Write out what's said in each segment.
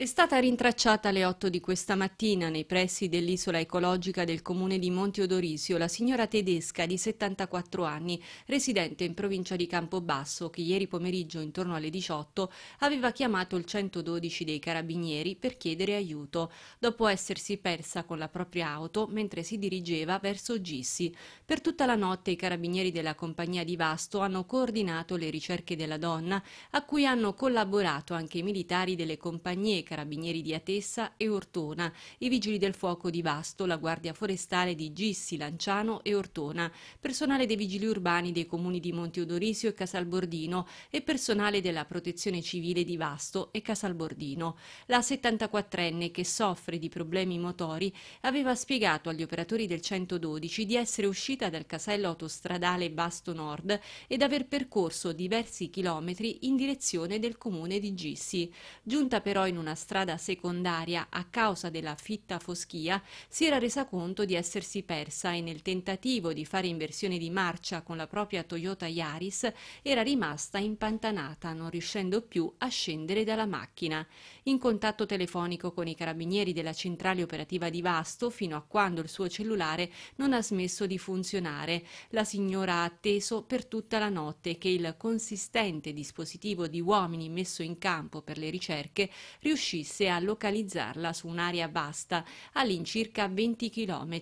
È stata rintracciata alle 8 di questa mattina nei pressi dell'isola ecologica del comune di Monte Odorisio la signora tedesca di 74 anni, residente in provincia di Campobasso, che ieri pomeriggio intorno alle 18 aveva chiamato il 112 dei carabinieri per chiedere aiuto, dopo essersi persa con la propria auto mentre si dirigeva verso Gissi. Per tutta la notte i carabinieri della compagnia di Vasto hanno coordinato le ricerche della donna, a cui hanno collaborato anche i militari delle compagnie Carabinieri di Atessa e Ortona, i Vigili del Fuoco di Vasto, la Guardia Forestale di Gissi, Lanciano e Ortona, personale dei Vigili Urbani dei comuni di Monte Odorisio e Casalbordino e personale della Protezione Civile di Vasto e Casalbordino. La 74enne che soffre di problemi motori aveva spiegato agli operatori del 112 di essere uscita dal casello autostradale Vasto Nord ed aver percorso diversi chilometri in direzione del comune di Gissi. Giunta però in una strada secondaria a causa della fitta foschia, si era resa conto di essersi persa e nel tentativo di fare inversione di marcia con la propria Toyota Yaris era rimasta impantanata, non riuscendo più a scendere dalla macchina. In contatto telefonico con i carabinieri della centrale operativa di Vasto fino a quando il suo cellulare non ha smesso di funzionare. La signora ha atteso per tutta la notte che il consistente dispositivo di uomini messo in campo per le ricerche riuscisse riuscisse a localizzarla su un'area vasta, all'incirca 20 km,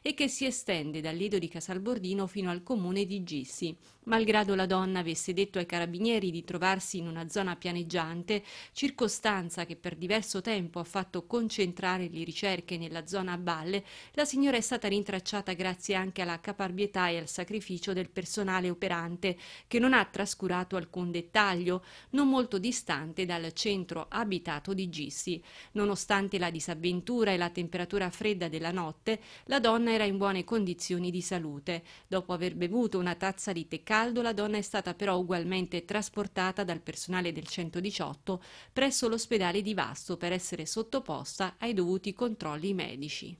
e che si estende dal Lido di Casalbordino fino al comune di Gissi. Malgrado la donna avesse detto ai carabinieri di trovarsi in una zona pianeggiante, circostanza che per diverso tempo ha fatto concentrare le ricerche nella zona a valle, la signora è stata rintracciata grazie anche alla caparbietà e al sacrificio del personale operante, che non ha trascurato alcun dettaglio, non molto distante dal centro abitato di Giudicissi. Nonostante la disavventura e la temperatura fredda della notte, la donna era in buone condizioni di salute. Dopo aver bevuto una tazza di tè caldo, la donna è stata però ugualmente trasportata dal personale del 118 presso l'ospedale di Vasto per essere sottoposta ai dovuti controlli medici.